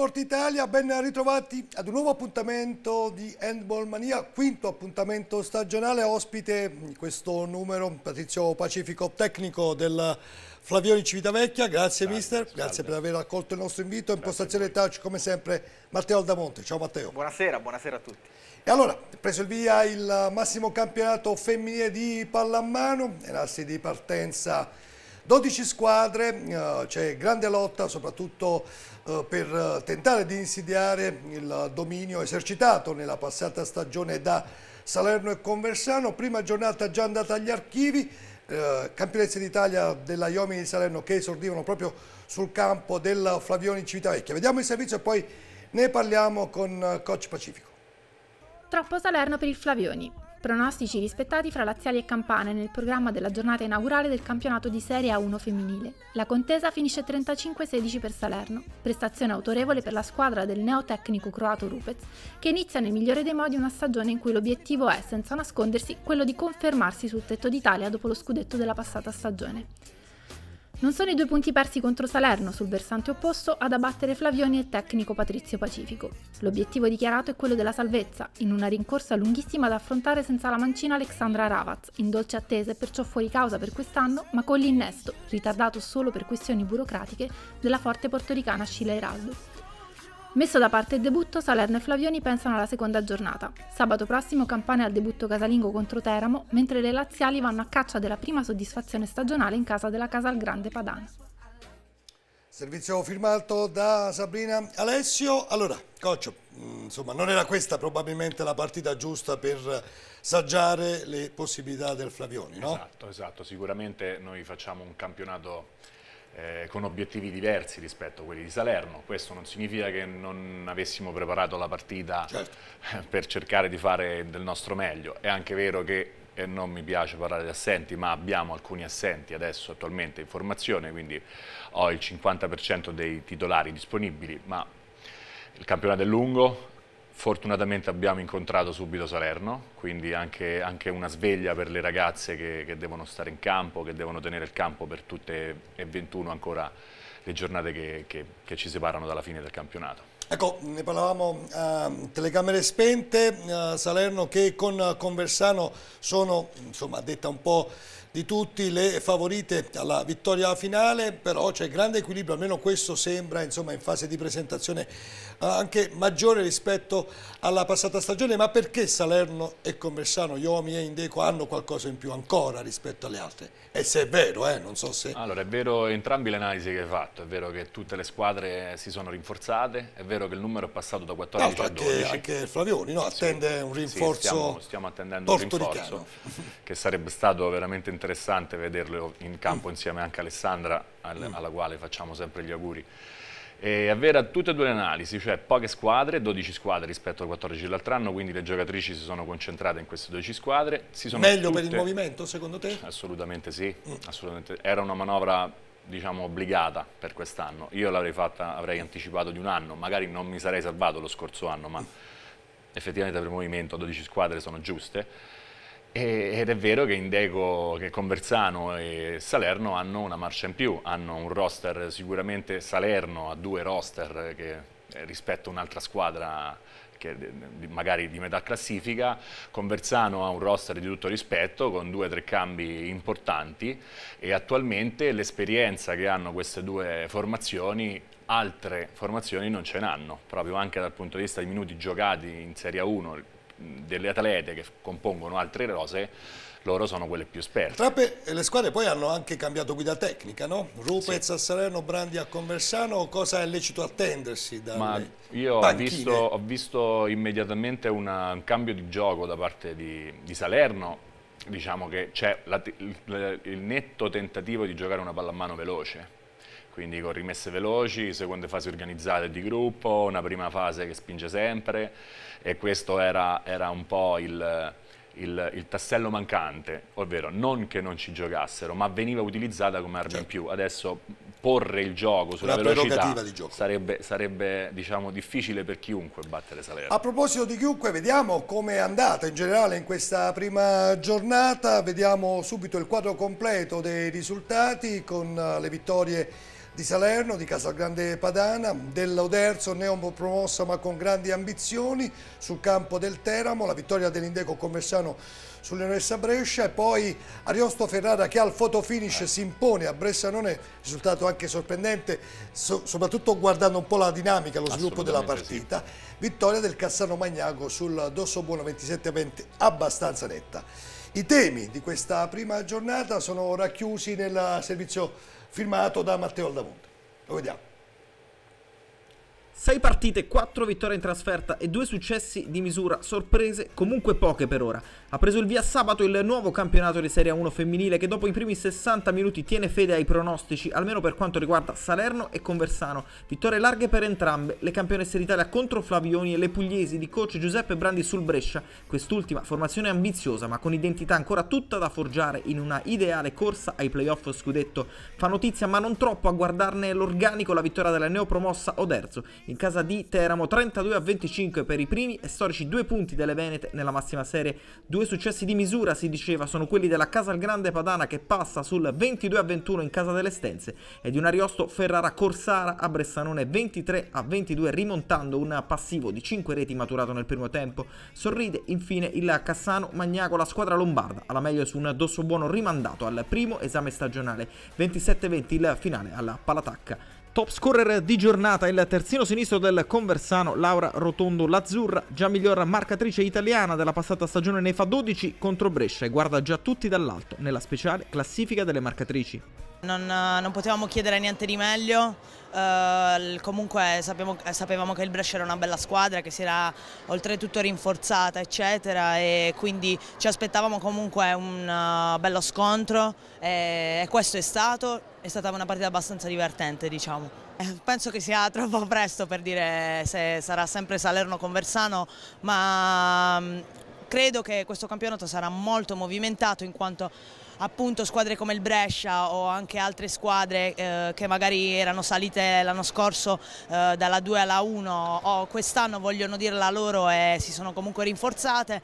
Sport Italia, ben ritrovati ad un nuovo appuntamento di Handball Mania, quinto appuntamento stagionale, ospite in questo numero Patrizio Pacifico, tecnico del Flavioni Civitavecchia, grazie salve, mister, salve. grazie per aver accolto il nostro invito, impostazione touch come sempre Matteo Aldamonte, ciao Matteo. Buonasera, buonasera a tutti. E allora, preso il via il massimo campionato femminile di pallamano, era di partenza 12 squadre, eh, c'è grande lotta soprattutto eh, per eh, tentare di insidiare il dominio esercitato nella passata stagione da Salerno e Conversano, prima giornata già andata agli archivi, eh, campionesse d'Italia della Iomi di Salerno che esordivano proprio sul campo del Flavioni Civitavecchia. Vediamo il servizio e poi ne parliamo con Coach Pacifico. Troppo Salerno per il Flavioni pronostici rispettati fra laziali e campane nel programma della giornata inaugurale del campionato di Serie A1 femminile. La contesa finisce 35-16 per Salerno, prestazione autorevole per la squadra del neotecnico croato Rupez, che inizia nel migliore dei modi una stagione in cui l'obiettivo è, senza nascondersi, quello di confermarsi sul tetto d'Italia dopo lo scudetto della passata stagione. Non sono i due punti persi contro Salerno sul versante opposto ad abbattere Flavioni e il tecnico Patrizio Pacifico. L'obiettivo dichiarato è quello della salvezza, in una rincorsa lunghissima da affrontare senza la mancina Alexandra Ravaz, in dolce attesa e perciò fuori causa per quest'anno, ma con l'innesto, ritardato solo per questioni burocratiche, della forte portoricana Sheila Heraldo. Messo da parte il debutto, Salerno e Flavioni pensano alla seconda giornata. Sabato prossimo Campane al debutto casalingo contro Teramo, mentre le laziali vanno a caccia della prima soddisfazione stagionale in casa della Casal Grande Padana. Servizio firmato da Sabrina Alessio. Allora, Coccio, mm, insomma, non era questa probabilmente la partita giusta per saggiare le possibilità del Flavioni, no? Esatto, esatto. Sicuramente noi facciamo un campionato eh, con obiettivi diversi rispetto a quelli di Salerno. Questo non significa che non avessimo preparato la partita certo. per cercare di fare del nostro meglio. È anche vero che eh, non mi piace parlare di assenti, ma abbiamo alcuni assenti adesso attualmente in formazione, quindi ho il 50% dei titolari disponibili, ma il campionato è lungo, Fortunatamente abbiamo incontrato subito Salerno, quindi anche, anche una sveglia per le ragazze che, che, devono stare in campo, che devono tenere il campo per tutte e 21 ancora le giornate che, che, che ci separano dalla fine del campionato. Ecco, ne parlavamo a ehm, uh, telecamere spente, uh, Salerno che con uh, Conversano sono, insomma, detta un po' di tutti le favorite alla vittoria finale, però c'è grande equilibrio, almeno questo sembra insomma, in fase di presentazione eh, anche maggiore rispetto alla passata stagione, ma perché Salerno e Conversano, Iomi e Indeco hanno qualcosa in più ancora rispetto alle altre? E se è vero, eh, non so se... Allora è vero entrambi le analisi che hai fatto, è vero che tutte le squadre si sono rinforzate, è vero che il numero è passato da 14 no, a 12. Anche, anche Flavioni no? attende sì, un rinforzo sì, stiamo, stiamo attendendo un rinforzo che sarebbe stato veramente interessante interessante vederlo in campo mm. insieme anche a Alessandra, al, mm. alla quale facciamo sempre gli auguri. E avere tutte e due le analisi, cioè poche squadre, 12 squadre rispetto alle 14 dell'altro anno, quindi le giocatrici si sono concentrate in queste 12 squadre. Meglio tutte... per il movimento secondo te? Assolutamente sì, mm. assolutamente. era una manovra diciamo, obbligata per quest'anno, io l'avrei fatta, avrei anticipato di un anno, magari non mi sarei salvato lo scorso anno, ma effettivamente per il movimento 12 squadre sono giuste ed è vero che Indeco, che Conversano e Salerno hanno una marcia in più, hanno un roster sicuramente, Salerno ha due roster che eh, rispetto a un'altra squadra che eh, magari di metà classifica, Conversano ha un roster di tutto rispetto con due o tre cambi importanti e attualmente l'esperienza che hanno queste due formazioni altre formazioni non ce n'hanno, proprio anche dal punto di vista dei minuti giocati in Serie 1 delle atlete che compongono altre rose, loro sono quelle più esperte. Trappe, le squadre poi hanno anche cambiato guida tecnica, no? Rupez sì. a Salerno, Brandi a Conversano, cosa è lecito attendersi da dalle Io ho visto, ho visto, immediatamente una, un cambio di gioco da parte di, di Salerno, diciamo che c'è il netto tentativo di giocare una pallamano veloce, quindi con rimesse veloci, seconde fasi organizzate di gruppo, una prima fase che spinge sempre e questo era, era un po' il, il, il, tassello mancante, ovvero non che non ci giocassero, ma veniva utilizzata come arma certo. in più. Adesso porre il gioco sulla Una velocità sarebbe, sarebbe diciamo, difficile per chiunque battere Salerno. A proposito di chiunque, vediamo come è andata in generale in questa prima giornata, vediamo subito il quadro completo dei risultati con le vittorie di Salerno, di Casalgrande Padana, dell'Oderzo, neon promossa ma con grandi ambizioni sul campo del Teramo, la vittoria dell'Indeco Commerciano sull'Universa Brescia e poi Ariosto Ferrara che al fotofinish eh. si impone a Bressanone, risultato anche sorprendente, so, soprattutto guardando un po' la dinamica, lo sviluppo della partita. Sì. Vittoria del Cassano Magnago sul Dosso Buono 27-20 abbastanza netta. I temi di questa prima giornata sono racchiusi nel servizio firmato da Matteo Aldamonte. Lo vediamo. 6 partite, 4 vittorie in trasferta e 2 successi di misura, sorprese comunque poche per ora. Ha preso il via sabato il nuovo campionato di Serie 1 femminile che dopo i primi 60 minuti tiene fede ai pronostici, almeno per quanto riguarda Salerno e Conversano. Vittorie larghe per entrambe, le campionesse d'Italia contro Flavioni e le pugliesi di coach Giuseppe Brandi sul Brescia. Quest'ultima formazione ambiziosa ma con identità ancora tutta da forgiare in una ideale corsa ai playoff scudetto. Fa notizia ma non troppo a guardarne l'organico la vittoria della neopromossa Oderzo in casa di Teramo 32 a 25 per i primi e storici due punti delle Venete nella massima serie. Due successi di misura si diceva sono quelli della Casal Grande Padana che passa sul 22 a 21 in casa delle Stenze e di un Ariosto Ferrara Corsara a Bressanone 23 a 22 rimontando un passivo di 5 reti maturato nel primo tempo. Sorride infine il Cassano Magnaco la squadra lombarda alla meglio su un addosso buono rimandato al primo esame stagionale 27-20 il finale alla Palatacca. Top scorer di giornata il terzino sinistro del Conversano Laura Rotondo Lazzurra, già miglior marcatrice italiana della passata stagione ne fa 12 contro Brescia e guarda già tutti dall'alto nella speciale classifica delle marcatrici. Non, eh, non potevamo chiedere niente di meglio, eh, comunque sapevamo, eh, sapevamo che il Brescia era una bella squadra che si era oltretutto rinforzata eccetera e quindi ci aspettavamo comunque un uh, bello scontro e, e questo è stato, è stata una partita abbastanza divertente diciamo. Penso che sia troppo presto per dire se sarà sempre Salerno conversano ma mm, credo che questo campionato sarà molto movimentato in quanto appunto squadre come il Brescia o anche altre squadre eh, che magari erano salite l'anno scorso eh, dalla 2 alla 1 o quest'anno vogliono dire la loro e si sono comunque rinforzate.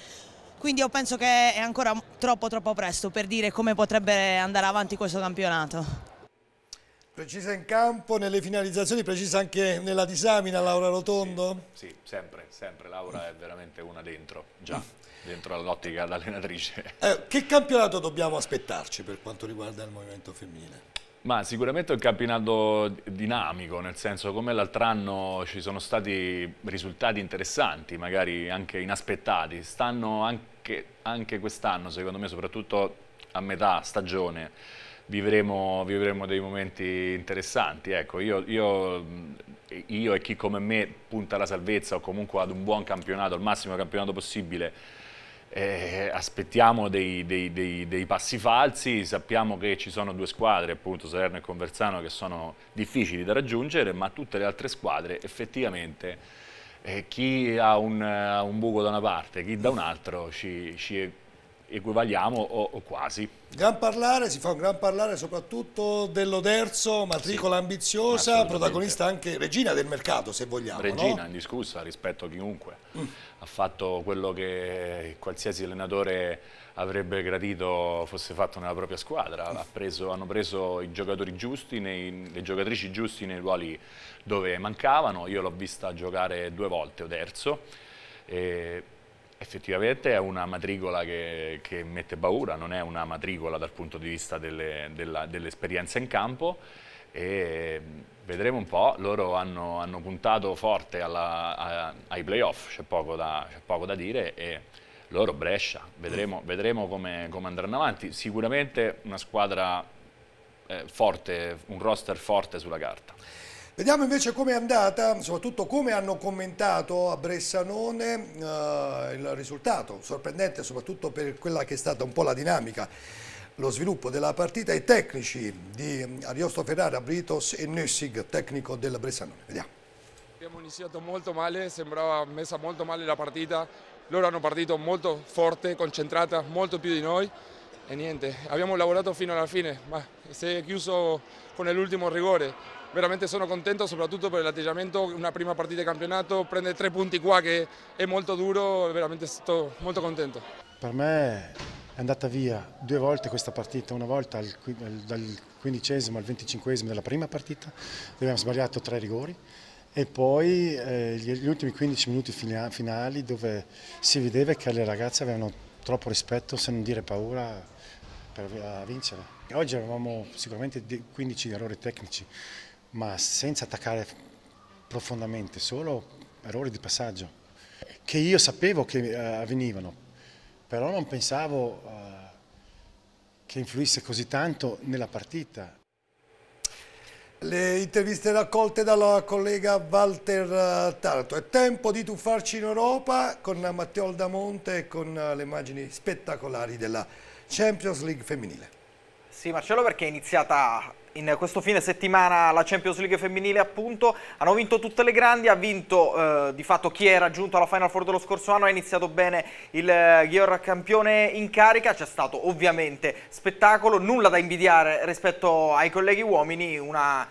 Quindi io penso che è ancora troppo troppo presto per dire come potrebbe andare avanti questo campionato. Precisa in campo, nelle finalizzazioni, precisa anche nella disamina Laura Rotondo? Sì, sì sempre, sempre. Laura è veramente una dentro, già dentro l'ottica d'allenatrice. Eh, che campionato dobbiamo aspettarci per quanto riguarda il movimento femminile? Ma sicuramente è un campionato dinamico, nel senso come l'altro anno ci sono stati risultati interessanti, magari anche inaspettati. Stanno anche, anche quest'anno, secondo me, soprattutto a metà stagione, vivremo, vivremo dei momenti interessanti. Ecco, io, io, io e chi come me punta alla salvezza o comunque ad un buon campionato, al massimo campionato possibile, eh, aspettiamo dei, dei, dei, dei, passi falsi, sappiamo che ci sono due squadre, appunto Salerno e Conversano, che sono difficili da raggiungere, ma tutte le altre squadre effettivamente eh, chi ha un, un, buco da una parte, chi da un altro, ci, ci equivaliamo o, o quasi. Gran parlare, si fa un gran parlare soprattutto dell'Oderzo, matricola sì, ambiziosa, protagonista anche regina del mercato se vogliamo. Regina no? indiscussa rispetto a chiunque, mm. ha fatto quello che qualsiasi allenatore avrebbe gradito fosse fatto nella propria squadra, mm. ha preso, hanno preso i giocatori giusti, nei, le giocatrici giusti nei ruoli dove mancavano, io l'ho vista giocare due volte Oderzo. E effettivamente è una matricola che, che, mette paura, non è una matricola dal punto di vista dell'esperienza dell in campo e mm, vedremo un po', loro hanno, hanno puntato forte alla, a, ai playoff, c'è poco, poco, da dire e loro Brescia, vedremo, vedremo come, come, andranno avanti, sicuramente una squadra eh, forte, un roster forte sulla carta. Vediamo invece come è andata, soprattutto come hanno commentato a Bressanone eh, il risultato, sorprendente soprattutto per quella che è stata un po' la dinamica, lo sviluppo della partita i tecnici di Ariosto Ferrara, Britos e Nessig, tecnico del Bressanone. Vediamo. Abbiamo iniziato molto male, sembrava messa molto male la partita, loro hanno partito molto forte, concentrata, molto più di noi e niente, abbiamo lavorato fino alla fine, ma si è chiuso con l'ultimo rigore veramente sono contento soprattutto per l'atteggiamento, una prima partita di campionato, prende tre punti qua che è molto duro, veramente sto molto contento. Per me è andata via due volte questa partita, una volta al, dal quindicesimo al venticinquesimo della prima partita, dove abbiamo sbagliato tre rigori e poi eh, gli ultimi 15 minuti finali dove si vedeva che le ragazze avevano troppo rispetto, se non dire paura, per vincere. Oggi avevamo sicuramente 15 errori tecnici, ma senza attaccare profondamente, solo errori di passaggio che io sapevo che eh, avvenivano, però non pensavo eh, che influisse così tanto nella partita. Le interviste raccolte dalla collega Walter eh, Tarto. È tempo di tuffarci in Europa con Matteo Aldamonte e con le immagini spettacolari della Champions League femminile. Sì Marcello perché è iniziata in questo fine settimana la Champions League femminile appunto, hanno vinto tutte le grandi, ha vinto eh, di fatto chi è raggiunto alla Final Four dello scorso anno, ha iniziato bene il eh, Ghior campione in carica, c'è stato ovviamente spettacolo, nulla da invidiare rispetto ai colleghi uomini, una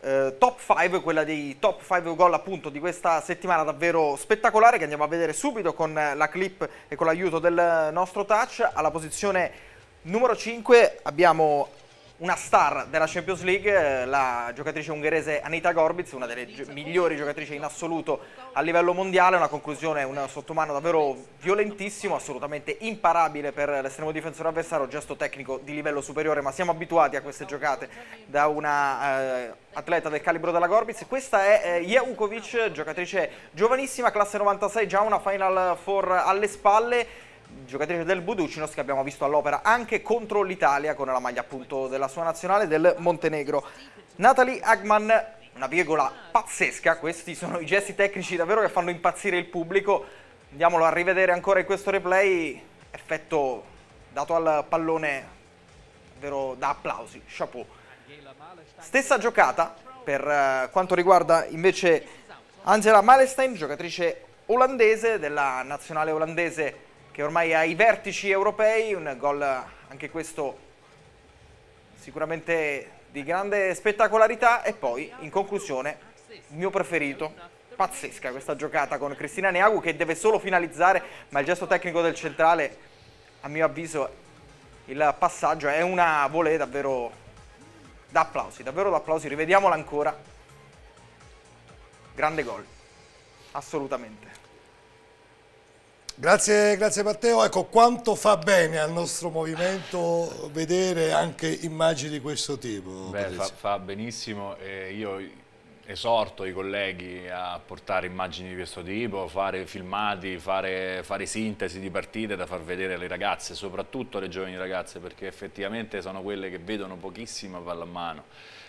eh, top 5, quella dei top 5 gol appunto di questa settimana davvero spettacolare che andiamo a vedere subito con la clip e con l'aiuto del nostro touch alla posizione Numero 5 abbiamo una star della Champions League, eh, la giocatrice ungherese Anita Gorbiz, una delle gi migliori giocatrici in assoluto a livello mondiale, una conclusione, un sottomano davvero violentissimo, assolutamente imparabile per l'estremo difensore avversario, gesto tecnico di livello superiore, ma siamo abituati a queste giocate da una eh, atleta del calibro della Gorbiz. Questa è eh, Jeukovic, giocatrice giovanissima, classe 96, già una Final Four alle spalle giocatrice del Buducinos che abbiamo visto all'opera anche contro l'Italia con la maglia appunto della sua nazionale del Montenegro. Natalie Agman, una virgola pazzesca, questi sono i gesti tecnici davvero che fanno impazzire il pubblico. Andiamolo a rivedere ancora in questo replay, effetto dato al pallone davvero da applausi, chapeau. Stessa giocata per eh, quanto riguarda invece Angela Malestein, giocatrice olandese della nazionale olandese che ormai è ai vertici europei, un gol anche questo sicuramente di grande spettacolarità e poi in conclusione il mio preferito, pazzesca questa giocata con Cristina Neagu che deve solo finalizzare, ma il gesto tecnico del centrale a mio avviso il passaggio è una volée davvero da applausi, davvero da applausi, rivediamola ancora. Grande gol, assolutamente. Grazie, grazie Matteo. Ecco, quanto fa bene al nostro movimento vedere anche immagini di questo tipo? Beh, fa, fa, benissimo. Eh, io esorto i colleghi a portare immagini di questo tipo, fare filmati, fare, fare, sintesi di partite da far vedere alle ragazze, soprattutto alle giovani ragazze, perché effettivamente sono quelle che vedono pochissima pallamano. mano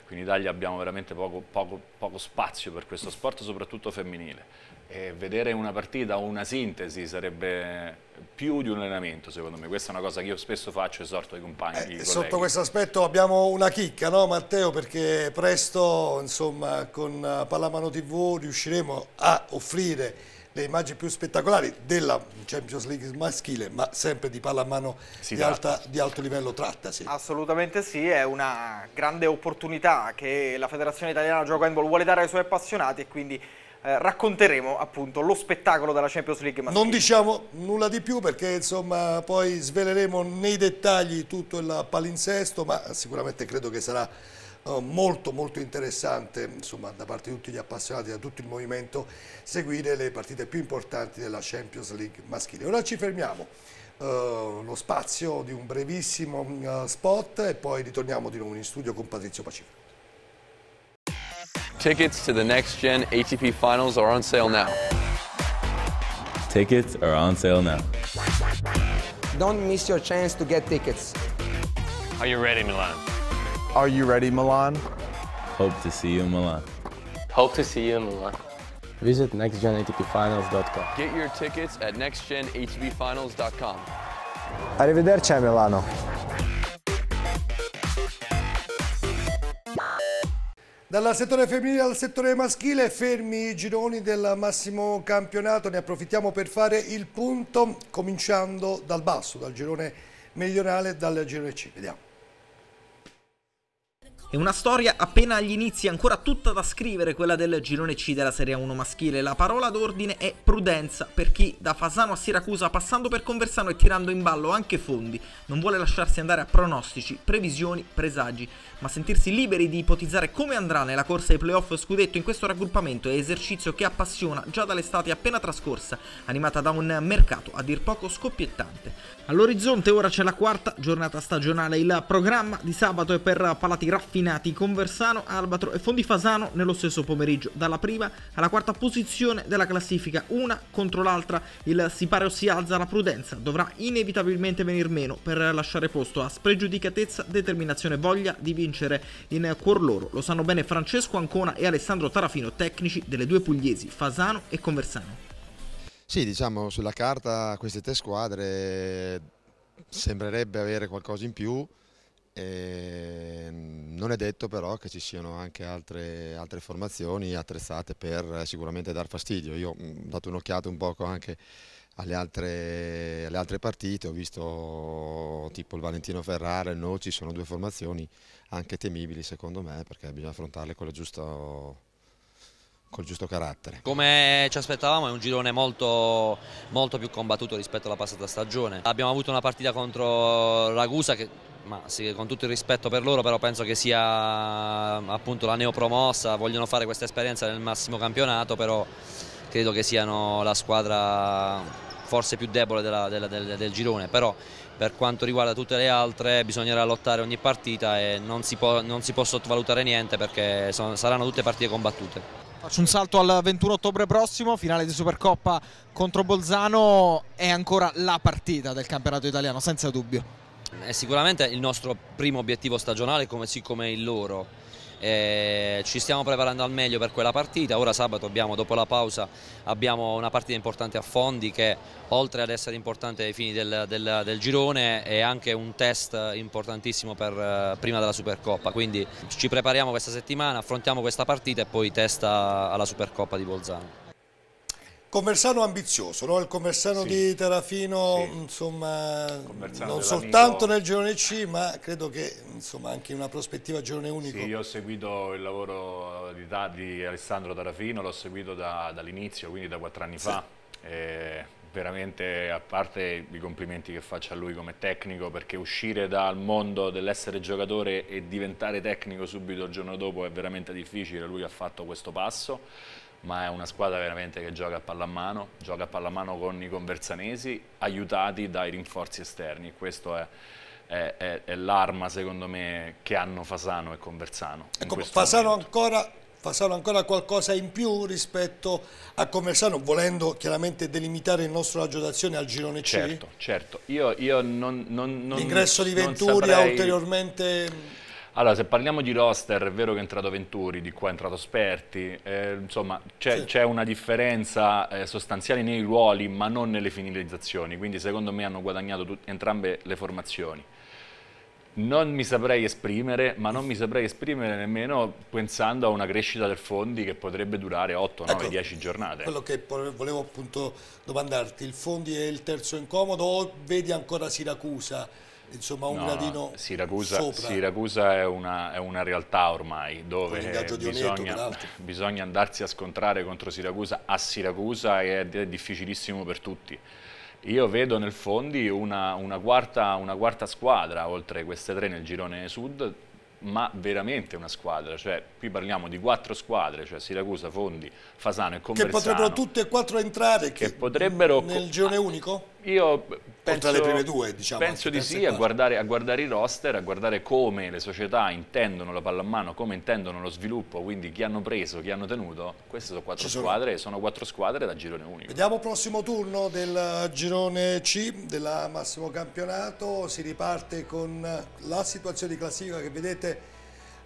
Qui in Italia abbiamo veramente poco, poco, poco spazio per questo sport, soprattutto femminile. E vedere una partita o una sintesi sarebbe più di un allenamento, secondo me. Questa è una cosa che io spesso faccio e esorto i compagni. Eh, sotto questo aspetto abbiamo una chicca, no Matteo? Perché presto, insomma, con eh, Pallamano TV riusciremo a offrire le immagini più spettacolari della Champions League maschile, ma sempre di pallamano di, di alto livello trattasi. Assolutamente sì, è una grande opportunità che la Federazione Italiana Gioco Handball vuole dare ai suoi appassionati e quindi eh, racconteremo appunto lo spettacolo della Champions League maschile. Non diciamo nulla di più perché insomma poi sveleremo nei dettagli tutto il palinsesto, ma sicuramente credo che sarà eh, molto molto interessante insomma, da parte di tutti gli appassionati, da tutto il movimento, seguire le partite più importanti della Champions League maschile. Ora ci fermiamo, eh, lo spazio di un brevissimo eh, spot e poi ritorniamo di nuovo in studio con Patrizio Pacifico. Tickets to the next gen ATP finals are on sale now. Tickets are on sale now. Don't miss your chance to get tickets. Are you ready, Milan? Are you ready, Milan? Hope to see you in Milan. Hope to see you in Milan. Visit nextgenatpfinals.com. Get your tickets at nextgenatpfinals.com. Arrivederci a Milano. Dal settore femminile al settore maschile, fermi i gironi del massimo campionato, ne approfittiamo per fare il punto cominciando dal basso, dal girone meridionale, dal girone C. Vediamo. È una storia appena agli inizi ancora tutta da scrivere quella del girone C della Serie 1 maschile. La parola d'ordine è prudenza per chi da Fasano a Siracusa passando per Conversano e tirando in ballo anche fondi non vuole lasciarsi andare a pronostici, previsioni, presagi ma sentirsi liberi di ipotizzare come andrà nella corsa ai playoff scudetto in questo raggruppamento è esercizio che appassiona già dall'estate appena trascorsa, animata da un mercato a dir poco scoppiettante. All'orizzonte ora c'è la quarta giornata stagionale, il programma di sabato è per palati raffinati con Versano, Albatro e Fondifasano nello stesso pomeriggio, dalla prima alla quarta posizione della classifica, una contro l'altra il sipario si alza, la prudenza dovrà inevitabilmente venir meno per lasciare posto a spregiudicatezza, determinazione e voglia di vincere vincere in cuor loro. Lo sanno bene Francesco Ancona e Alessandro Tarafino, tecnici delle due pugliesi, Fasano e Conversano. Sì, diciamo sulla carta queste tre squadre sembrerebbe avere qualcosa in più, non è detto però che ci siano anche altre, altre, formazioni attrezzate per eh, sicuramente dar fastidio. Io ho mm, dato un'occhiata un poco anche alle altre, alle altre partite, ho visto tipo il Valentino Ferrara e il Noci, sono due formazioni anche temibili secondo me, perché bisogna affrontarle con la giusta col giusto carattere. Come ci aspettavamo è un girone molto, molto, più combattuto rispetto alla passata stagione. Abbiamo avuto una partita contro Ragusa che sì, con tutto il rispetto per loro però penso che sia appunto la neopromossa, vogliono fare questa esperienza nel massimo campionato però credo che siano la squadra forse più debole della, della, del, del girone però per quanto riguarda tutte le altre bisognerà lottare ogni partita e non si può, non si può sottovalutare niente perché sono, saranno tutte partite combattute. Faccio un salto al 21 ottobre prossimo, finale di Supercoppa contro Bolzano, è ancora la partita del campionato italiano, senza dubbio. È sicuramente il nostro primo obiettivo stagionale come, sì, come il loro eh, ci stiamo preparando al meglio per quella partita, ora sabato abbiamo, dopo la pausa abbiamo una partita importante a Fondi che oltre ad essere importante ai fini del, del, del girone è anche un test importantissimo per, eh, prima della Supercoppa, quindi ci prepariamo questa settimana, affrontiamo questa partita e poi testa alla Supercoppa di Bolzano. Conversano ambizioso, no? il Conversano sì. di Terafino sì. insomma, non soltanto nel girone C ma credo che insomma, anche in una prospettiva girone unico. Sì, io ho seguito il lavoro di, di Alessandro Terafino, l'ho seguito da, dall'inizio, quindi da quattro anni fa. Eh, veramente a parte i complimenti che faccio a lui come tecnico perché uscire dal mondo dell'essere giocatore e diventare tecnico subito il giorno dopo è veramente difficile, lui ha fatto questo passo ma è una squadra veramente che gioca a pallamano, gioca a pallamano con i conversanesi, aiutati dai rinforzi esterni. Questo è, è, è, è l'arma, secondo me, che hanno Fasano e Conversano. Ecco, Fasano ancora, Fasano ancora qualcosa in più rispetto a Conversano, volendo chiaramente delimitare il nostro raggio d'azione al girone C? Certo, certo. Io, io non, non, non L'ingresso di Venturi saprei... ha ulteriormente allora, se parliamo di roster, è vero che è entrato Venturi, di qua è entrato Sperti, eh, insomma c'è sì. una differenza eh, sostanziale nei ruoli ma non nelle finalizzazioni, quindi secondo me hanno guadagnato entrambe le formazioni. Non mi saprei esprimere, ma non mi saprei esprimere nemmeno pensando a una crescita del Fondi che potrebbe durare 8, ecco, 9, 10 giornate. Quello che volevo appunto domandarti, il Fondi è il terzo incomodo o vedi ancora Siracusa? insomma un no, gradino Siracusa, sopra. Siracusa è una, è una, realtà ormai dove bisogna, Oneto, bisogna, andarsi a scontrare contro Siracusa a Siracusa ed è difficilissimo per tutti. Io vedo nel Fondi una, una, quarta, una quarta squadra oltre queste tre nel girone sud ma veramente una squadra, cioè qui parliamo di quattro squadre, cioè Siracusa, Fondi, Fasano e Conversano. Che potrebbero tutte e quattro entrare che che potrebbero... nel girone unico? Io penso, o tra prime due, diciamo. Penso di sì, a guardare, a guardare, i roster, a guardare come le società intendono la pallamano, come intendono lo sviluppo, quindi chi hanno preso, chi hanno tenuto. Queste sono quattro sono. squadre, sono quattro squadre da girone unico. Vediamo il prossimo turno del eh, girone C, della massimo campionato. Si riparte con la situazione di classifica che vedete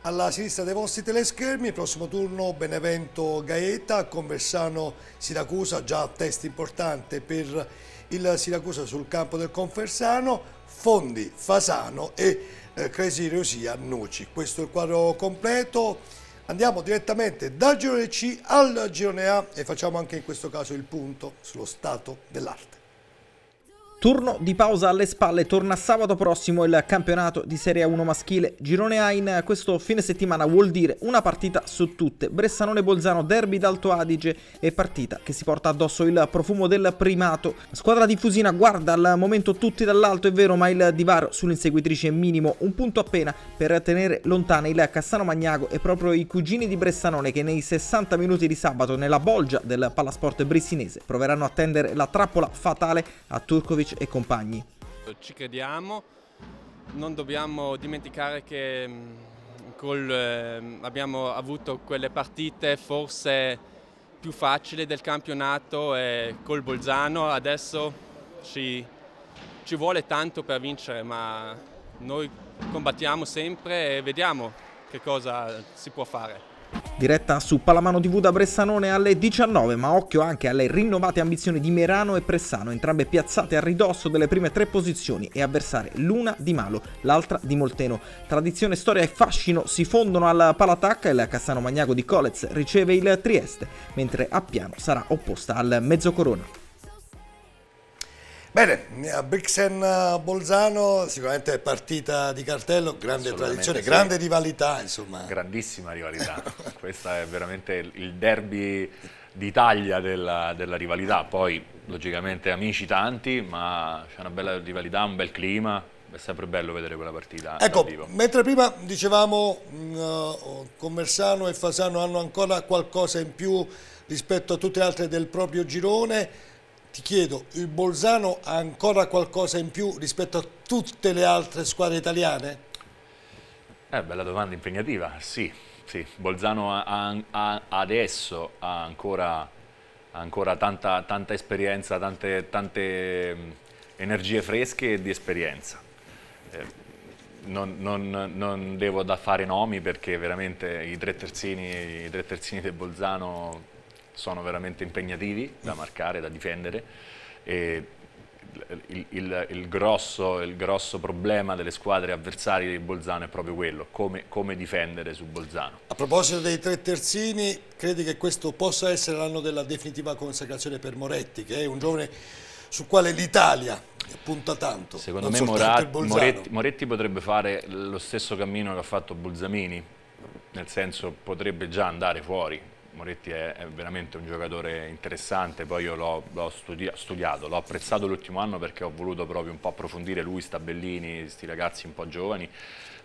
alla sinistra dei vostri teleschermi, prossimo turno Benevento Gaeta, Conversano Siracusa, già test importante per il Siracusa sul campo del Confersano, Fondi, Fasano e eh, Cresirio Sia Noci. Questo è il quadro completo. Andiamo direttamente dal girone C al girone A e facciamo anche in questo caso il punto sullo stato dell'arte. Turno di pausa alle spalle, torna sabato prossimo il campionato di Serie 1 maschile. Girone A in questo fine settimana vuol dire una partita su tutte. Bressanone-Bolzano, derby d'Alto Adige e partita che si porta addosso il profumo del primato. La squadra di Fusina guarda al momento tutti dall'alto, è vero, ma il divario sull'inseguitrice è minimo, un punto appena per tenere lontane il Cassano Magnago e proprio i cugini di Bressanone che nei 60 minuti di sabato nella bolgia del Palasport brissinese proveranno a tendere la trappola fatale a Turkovic e compagni. Ci crediamo, non dobbiamo dimenticare che mm, col, eh, abbiamo avuto quelle partite forse più facili del campionato e col Bolzano adesso ci, ci vuole tanto per vincere ma noi combattiamo sempre e vediamo che cosa si può fare. Diretta su Palamano TV da Bressanone alle 19, ma occhio anche alle rinnovate ambizioni di Merano e Pressano, entrambe piazzate a ridosso delle prime tre posizioni e avversare l'una di Malo, l'altra di Molteno. Tradizione, storia e fascino si fondono al Palatacca e la Cassano Magnago di Colez riceve il Trieste, mentre Appiano sarà opposta al Mezzocorona. Bene, Brixen eh, Bolzano sicuramente partita di cartello, grande tradizione, sì. grande rivalità insomma. Grandissima rivalità, questo è veramente il derby d'Italia della, della, rivalità, poi logicamente amici tanti ma c'è una bella rivalità, un bel clima, è sempre bello vedere quella partita. Ecco, mentre prima dicevamo uh, mm, eh, Commersano e Fasano hanno ancora qualcosa in più rispetto a tutte le altre del proprio girone, ti chiedo, il Bolzano ha ancora qualcosa in più rispetto a tutte le altre squadre italiane? Eh, bella domanda impegnativa, sì. sì. Bolzano ha, ha, adesso ha ancora, ancora tanta, tanta, esperienza, tante, tante, mm, energie fresche e di esperienza. Eh, non, non, non, devo da fare nomi perché veramente i tre terzini, i tre terzini del Bolzano sono veramente impegnativi da mm. marcare, da difendere. E il, il, il, grosso, il, grosso, problema delle squadre avversarie di Bolzano è proprio quello, come, come, difendere su Bolzano. A proposito dei tre terzini, credi che questo possa essere l'anno della definitiva consacrazione per Moretti, che è un giovane sul quale l'Italia punta tanto. Secondo me Morat, Moretti, Moretti potrebbe fare lo stesso cammino che ha fatto Bolzamini, nel senso potrebbe già andare fuori, Moretti è, è, veramente un giocatore interessante, poi io l'ho studia, studiato, l'ho apprezzato l'ultimo anno perché ho voluto proprio un po' approfondire lui, Stabellini, questi ragazzi un po' giovani,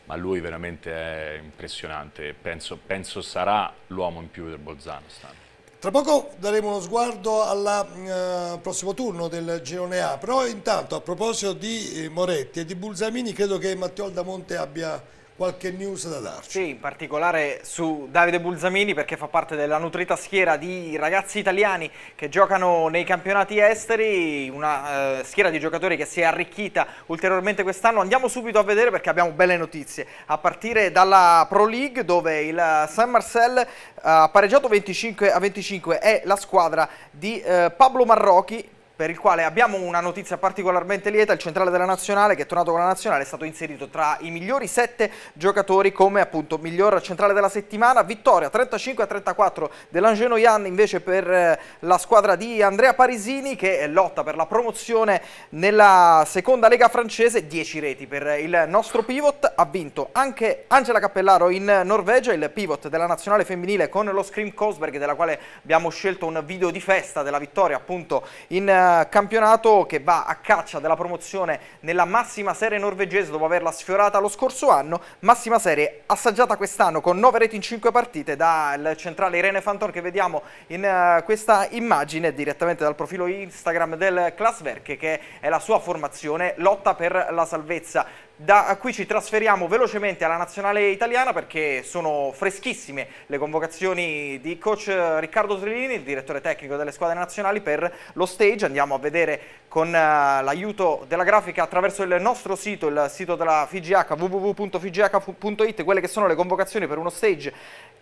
ma lui veramente è impressionante, penso, penso sarà l'uomo in più del Bolzano. Stanno. Tra poco daremo uno sguardo al eh, prossimo turno del girone A, però intanto a proposito di eh, Moretti e di Bulzamini credo che Matteo Aldamonte abbia qualche news da darci. Sì, in particolare su Davide Bulzamini perché fa parte della nutrita schiera di ragazzi italiani che giocano nei campionati esteri, una eh, schiera di giocatori che si è arricchita ulteriormente quest'anno. Andiamo subito a vedere perché abbiamo belle notizie, a partire dalla Pro League dove il San Marcel eh, ha pareggiato 25 a 25 è la squadra di eh, Pablo Marrocchi per il quale abbiamo una notizia particolarmente lieta, il centrale della Nazionale che è tornato con la Nazionale è stato inserito tra i migliori sette giocatori come appunto miglior centrale della settimana, vittoria 35 a 34 dell'Angenoian invece per eh, la squadra di Andrea Parisini che eh, lotta per la promozione nella seconda lega francese, 10 reti per il nostro pivot, ha vinto anche Angela Cappellaro in Norvegia, il pivot della Nazionale femminile con lo Scream Cosberg della quale abbiamo scelto un video di festa della vittoria appunto in eh, campionato che va a caccia della promozione nella massima serie norvegese dopo averla sfiorata lo scorso anno, massima serie assaggiata quest'anno con 9 reti in 5 partite dal centrale Irene Fanton che vediamo in eh, questa immagine direttamente dal profilo Instagram del Klasverk che è la sua formazione, lotta per la salvezza da qui ci trasferiamo velocemente alla nazionale italiana perché sono freschissime le convocazioni di coach Riccardo Trilini, il direttore tecnico delle squadre nazionali per lo stage. Andiamo a vedere con eh, l'aiuto della grafica attraverso il nostro sito, il sito della FIGH www.figh.it, quelle che sono le convocazioni per uno stage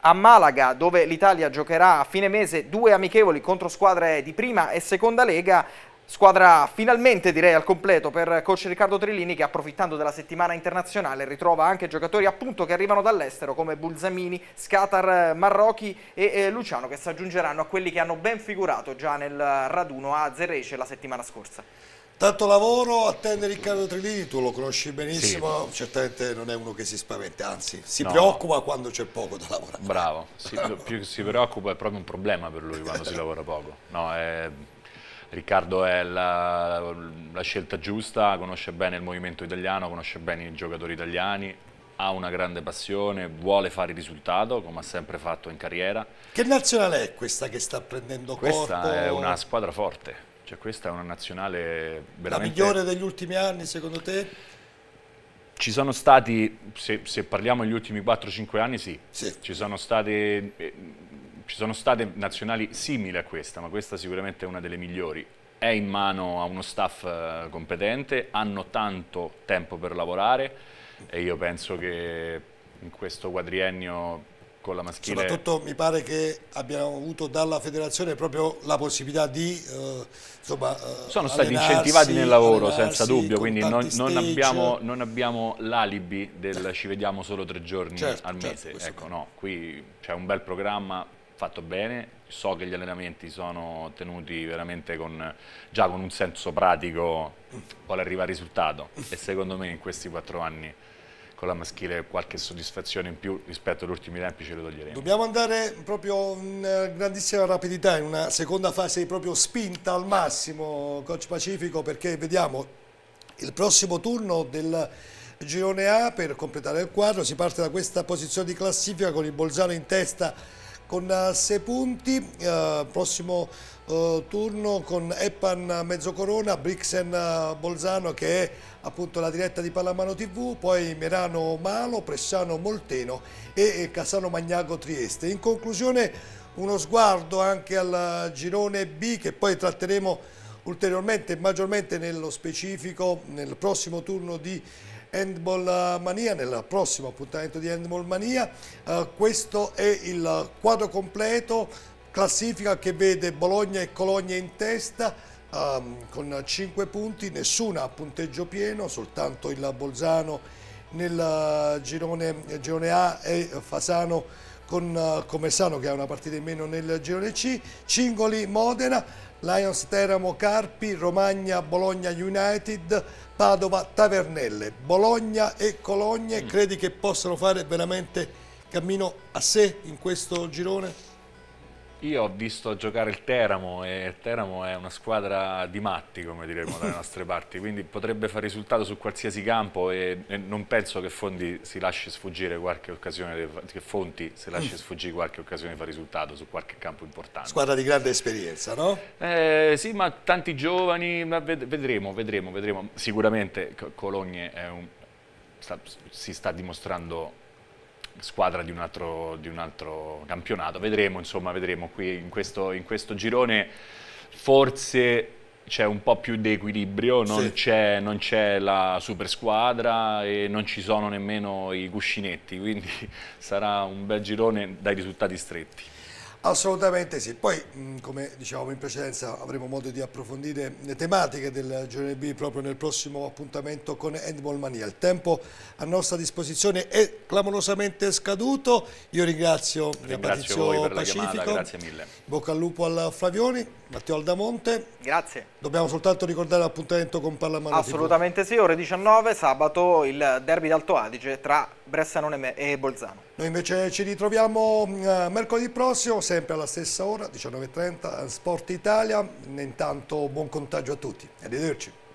a Malaga dove l'Italia giocherà a fine mese due amichevoli contro squadre di prima e seconda lega Squadra finalmente direi al completo per coach Riccardo Trillini che approfittando della settimana internazionale ritrova anche giocatori appunto che arrivano dall'estero come Bulzamini, Scatar, eh, Marrocchi e eh, Luciano che si aggiungeranno a quelli che hanno ben figurato già nel raduno a Zerece la settimana scorsa. Tanto lavoro, attende Riccardo Trillini, tu lo conosci benissimo, sì. certamente non è uno che si spaventa, anzi si no. preoccupa quando c'è poco da lavorare. Bravo, si, più si preoccupa è proprio un problema per lui quando si lavora poco. No, è Riccardo è la, la scelta giusta, conosce bene il movimento italiano, conosce bene i giocatori italiani, ha una grande passione, vuole fare il risultato come ha sempre fatto in carriera. Che nazionale è questa che sta prendendo corpo? Questa è una squadra forte, cioè questa è una nazionale veramente... La migliore degli ultimi anni secondo te? Ci sono stati, se, se parliamo degli ultimi 4-5 anni sì. sì, ci sono stati eh, ci sono state nazionali simili a questa, ma questa sicuramente è una delle migliori. È in mano a uno staff eh, competente, hanno tanto tempo per lavorare e io penso che in questo quadriennio con la maschile... Soprattutto mi pare che abbiamo avuto dalla federazione proprio la possibilità di... Eh, insomma, eh, Sono stati incentivati nel lavoro senza dubbio, quindi non, non, abbiamo, non abbiamo l'alibi del ci vediamo solo tre giorni certo, al certo, mese. Certo, ecco, no, qui c'è un bel programma, fatto bene, so che gli allenamenti sono tenuti veramente con, già con un senso pratico, vuole arrivare al risultato e secondo me in questi quattro anni con la maschile qualche soddisfazione in più rispetto agli ultimi tempi ce lo toglieremo. Dobbiamo andare proprio in eh, grandissima rapidità, in una seconda fase di proprio spinta al massimo, coach Pacifico, perché vediamo il prossimo turno del girone A per completare il quadro, si parte da questa posizione di classifica con il Bolzano in testa con 6 eh, punti, eh, prossimo eh, turno con Eppan Mezzocorona, Brixen eh, Bolzano che è appunto la diretta di Pallamano TV, poi Merano Malo, Pressano Molteno e Casano Magnago Trieste. In conclusione uno sguardo anche al girone B che poi tratteremo ulteriormente e maggiormente nello specifico nel prossimo turno di Handball eh, Mania, nel prossimo appuntamento di Handball Mania. Eh, questo è il quadro completo, classifica che vede Bologna e Cologna in testa. Um, con 5 punti, nessuna a punteggio pieno, soltanto il Bolzano nel eh, girone, girone A e Fasano con eh, come Comessano che ha una partita in meno nel girone C, Cingoli Modena, Lions Teramo Carpi, Romagna Bologna United, Padova Tavernelle, Bologna e Cologne, mm. credi che possano fare veramente cammino a sé in questo girone? Io ho visto giocare il Teramo e il Teramo è una squadra di matti, come diremmo dalle nostre parti, quindi potrebbe fare risultato su qualsiasi campo e, e non penso che Fondi si lasci sfuggire qualche occasione, che Fonti si lasci mm. sfuggire qualche occasione di fare risultato su qualche campo importante. Squadra di grande esperienza, no? Eh, sì, ma tanti giovani, ma vedremo, vedremo, vedremo. Sicuramente Cologne un, sta, si sta dimostrando squadra di un, altro, di un altro, campionato. Vedremo, insomma, vedremo qui in questo, in questo girone forse c'è un po' più di equilibrio, non, sì. c'è, la super squadra e non ci sono nemmeno i cuscinetti, quindi sarà un bel girone dai risultati stretti. Assolutamente sì, poi mm, come dicevamo in precedenza avremo modo di approfondire le tematiche del giovedì proprio nel prossimo appuntamento con Handball Mania. Il tempo a nostra disposizione è clamorosamente scaduto, io ringrazio, ringrazio la Pacifico, chiamata, grazie mille. Bocca al lupo al Flavioni, Matteo Aldamonte. Grazie. Dobbiamo soltanto ricordare l'appuntamento con Pallamano. Assolutamente TV. sì, ore 19, sabato il derby d'Alto Adige tra Bressanone e Bolzano. Noi invece ci ritroviamo mm, eh, mercoledì prossimo sempre alla stessa ora, 19.30, Sport Italia. Intanto buon contagio a tutti. Arrivederci.